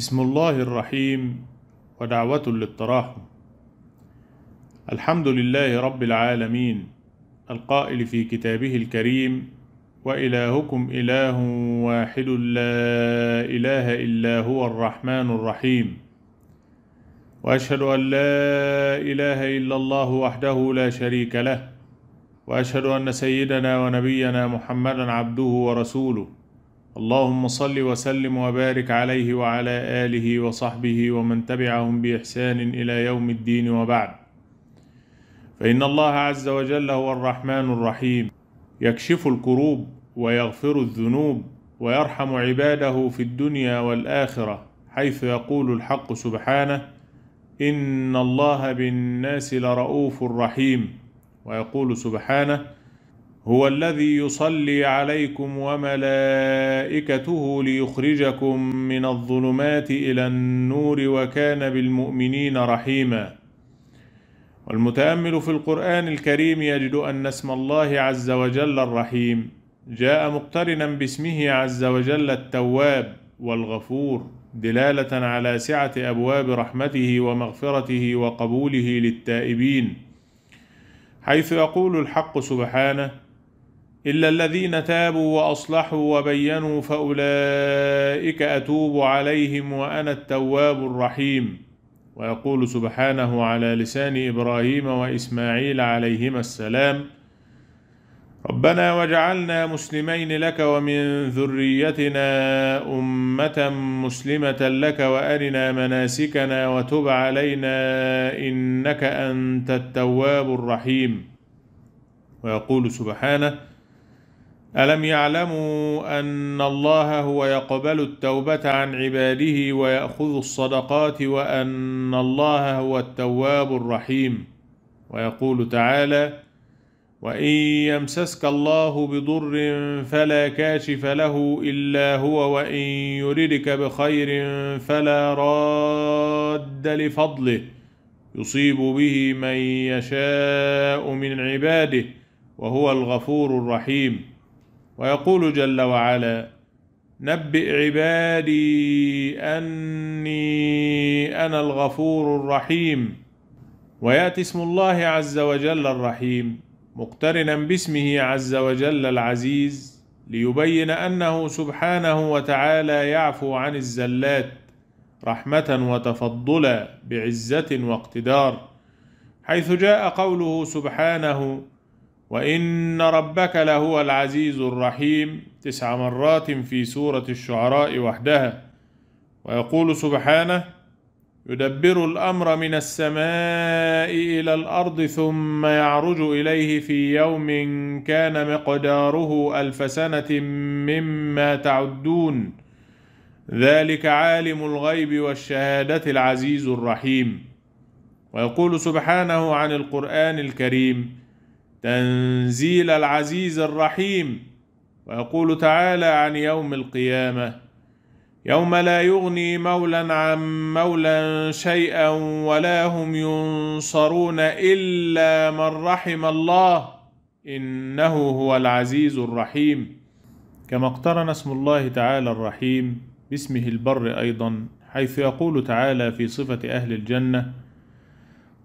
بسم الله الرحيم ودعوة للتراحم الحمد لله رب العالمين القائل في كتابه الكريم وإلهكم إله واحد لا إله إلا هو الرحمن الرحيم وأشهد أن لا إله إلا الله وحده لا شريك له وأشهد أن سيدنا ونبينا محمدا عبده ورسوله اللهم صل وسلم وبارك عليه وعلى آله وصحبه ومن تبعهم بإحسان إلى يوم الدين وبعد فإن الله عز وجل هو الرحمن الرحيم يكشف الكروب ويغفر الذنوب ويرحم عباده في الدنيا والآخرة حيث يقول الحق سبحانه إن الله بالناس لرؤوف رحيم ويقول سبحانه هو الذي يصلي عليكم وملائكته ليخرجكم من الظلمات إلى النور وكان بالمؤمنين رحيما والمتأمل في القرآن الكريم يجد أن اسم الله عز وجل الرحيم جاء مقترنا باسمه عز وجل التواب والغفور دلالة على سعة أبواب رحمته ومغفرته وقبوله للتائبين حيث يقول الحق سبحانه إلا الذين تابوا وأصلحوا وبينوا فأولئك أتوب عليهم وأنا التواب الرحيم ويقول سبحانه على لسان إبراهيم وإسماعيل عليهما السلام ربنا وجعلنا مسلمين لك ومن ذريتنا أمة مسلمة لك وأرنا مناسكنا وتب علينا إنك أنت التواب الرحيم ويقول سبحانه ألم يعلموا أن الله هو يقبل التوبة عن عباده ويأخذ الصدقات وأن الله هو التواب الرحيم ويقول تعالى وإن يمسسك الله بضر فلا كاشف له إلا هو وإن يردك بخير فلا راد لفضله يصيب به من يشاء من عباده وهو الغفور الرحيم ويقول جل وعلا نبئ عبادي أني أنا الغفور الرحيم ويأتي اسم الله عز وجل الرحيم مقترنا باسمه عز وجل العزيز ليبين أنه سبحانه وتعالى يعفو عن الزلات رحمة وتفضلا بعزة واقتدار حيث جاء قوله سبحانه وإن ربك لهو العزيز الرحيم تسع مرات في سورة الشعراء وحدها ويقول سبحانه يدبر الأمر من السماء إلى الأرض ثم يعرج إليه في يوم كان مقداره ألف سنة مما تعدون ذلك عالم الغيب والشهادة العزيز الرحيم ويقول سبحانه عن القرآن الكريم تنزيل العزيز الرحيم ويقول تعالى عن يوم القيامة يوم لا يغني مولى عن مولى شيئا ولا هم ينصرون إلا من رحم الله إنه هو العزيز الرحيم كما اقترن اسم الله تعالى الرحيم باسمه البر أيضا حيث يقول تعالى في صفة أهل الجنة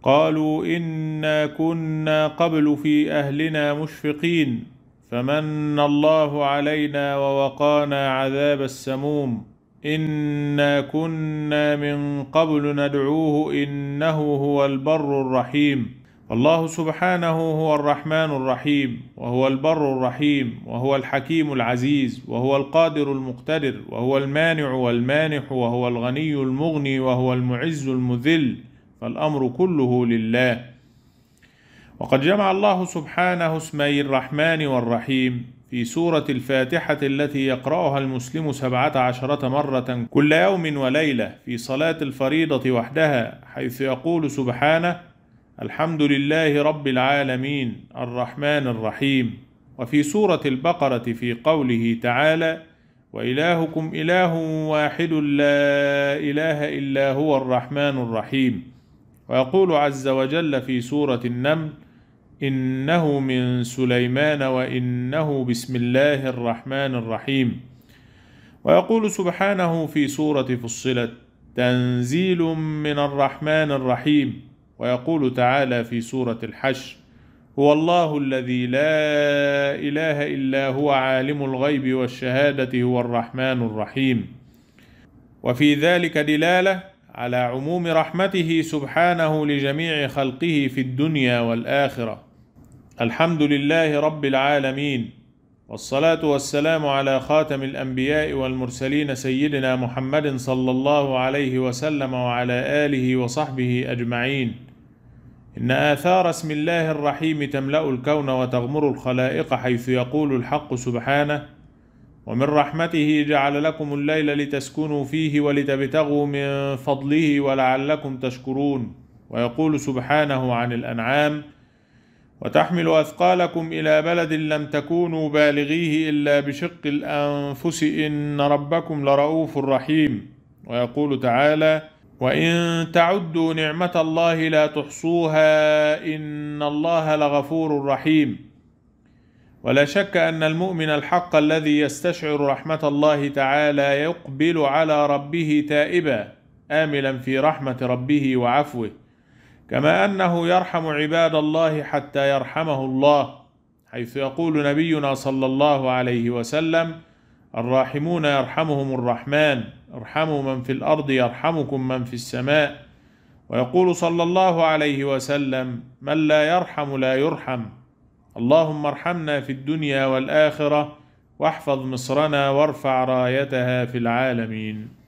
قالوا انا كنا قبل في اهلنا مشفقين فمن الله علينا ووقانا عذاب السموم انا كنا من قبل ندعوه انه هو البر الرحيم الله سبحانه هو الرحمن الرحيم وهو البر الرحيم وهو الحكيم العزيز وهو القادر المقتدر وهو المانع والمانح وهو الغني المغني وهو المعز المذل فالأمر كله لله وقد جمع الله سبحانه اسمي الرحمن والرحيم في سورة الفاتحة التي يقرأها المسلم سبعة عشرة مرة كل يوم وليلة في صلاة الفريضة وحدها حيث يقول سبحانه الحمد لله رب العالمين الرحمن الرحيم وفي سورة البقرة في قوله تعالى وإلهكم إله واحد لا إله إلا هو الرحمن الرحيم ويقول عز وجل في سورة النمل إنه من سليمان وإنه بسم الله الرحمن الرحيم ويقول سبحانه في سورة فصلت تنزيل من الرحمن الرحيم ويقول تعالى في سورة الحشر هو الله الذي لا إله إلا هو عالم الغيب والشهادة هو الرحمن الرحيم وفي ذلك دلاله على عموم رحمته سبحانه لجميع خلقه في الدنيا والآخرة الحمد لله رب العالمين والصلاة والسلام على خاتم الأنبياء والمرسلين سيدنا محمد صلى الله عليه وسلم وعلى آله وصحبه أجمعين إن آثار اسم الله الرحيم تملأ الكون وتغمر الخلائق حيث يقول الحق سبحانه ومن رحمته جعل لكم الليل لتسكنوا فيه ولتبتغوا من فضله ولعلكم تشكرون ويقول سبحانه عن الأنعام وتحمل أثقالكم إلى بلد لم تكونوا بالغيه إلا بشق الأنفس إن ربكم لرؤوف رحيم ويقول تعالى وإن تعدوا نعمة الله لا تحصوها إن الله لغفور رحيم ولا شك ان المؤمن الحق الذي يستشعر رحمه الله تعالى يقبل على ربه تائبا املا في رحمه ربه وعفوه كما انه يرحم عباد الله حتى يرحمه الله حيث يقول نبينا صلى الله عليه وسلم الراحمون يرحمهم الرحمن ارحموا من في الارض يرحمكم من في السماء ويقول صلى الله عليه وسلم من لا يرحم لا يرحم اللهم ارحمنا في الدنيا والآخرة واحفظ مصرنا وارفع رايتها في العالمين